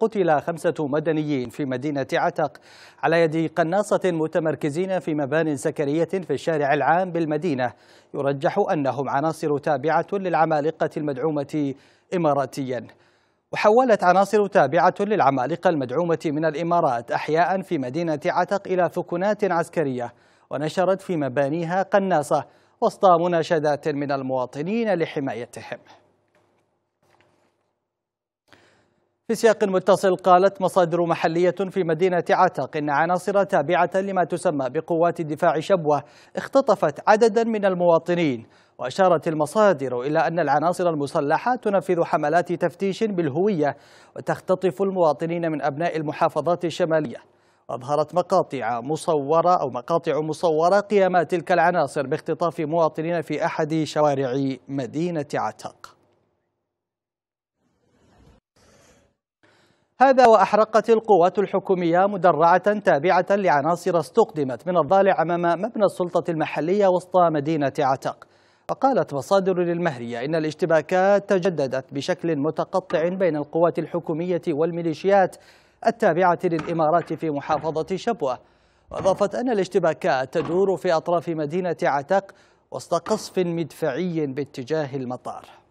قتل خمسة مدنيين في مدينة عتق على يد قناصة متمركزين في مبان سكرية في الشارع العام بالمدينة يرجح أنهم عناصر تابعة للعمالقة المدعومة إماراتيا وحولت عناصر تابعة للعمالقة المدعومة من الإمارات أحياء في مدينة عتق إلى ثكنات عسكرية ونشرت في مبانيها قناصة وسط مناشدات من المواطنين لحمايتهم في سياق متصل قالت مصادر محلية في مدينة عتق إن عناصر تابعة لما تسمى بقوات دفاع شبوة اختطفت عددا من المواطنين وأشارت المصادر إلى أن العناصر المسلحة تنفذ حملات تفتيش بالهوية وتختطف المواطنين من أبناء المحافظات الشمالية أظهرت مقاطع مصورة أو مقاطع مصورة قيام تلك العناصر باختطاف مواطنين في أحد شوارع مدينة عتق هذا وأحرقت القوات الحكومية مدرعة تابعة لعناصر استقدمت من الضالع أمام مبنى السلطة المحلية وسط مدينة عتق وقالت مصادر للمهرية إن الاشتباكات تجددت بشكل متقطع بين القوات الحكومية والميليشيات التابعة للإمارات في محافظة شبوة وأضافت أن الاشتباكات تدور في أطراف مدينة عتق وسط قصف مدفعي باتجاه المطار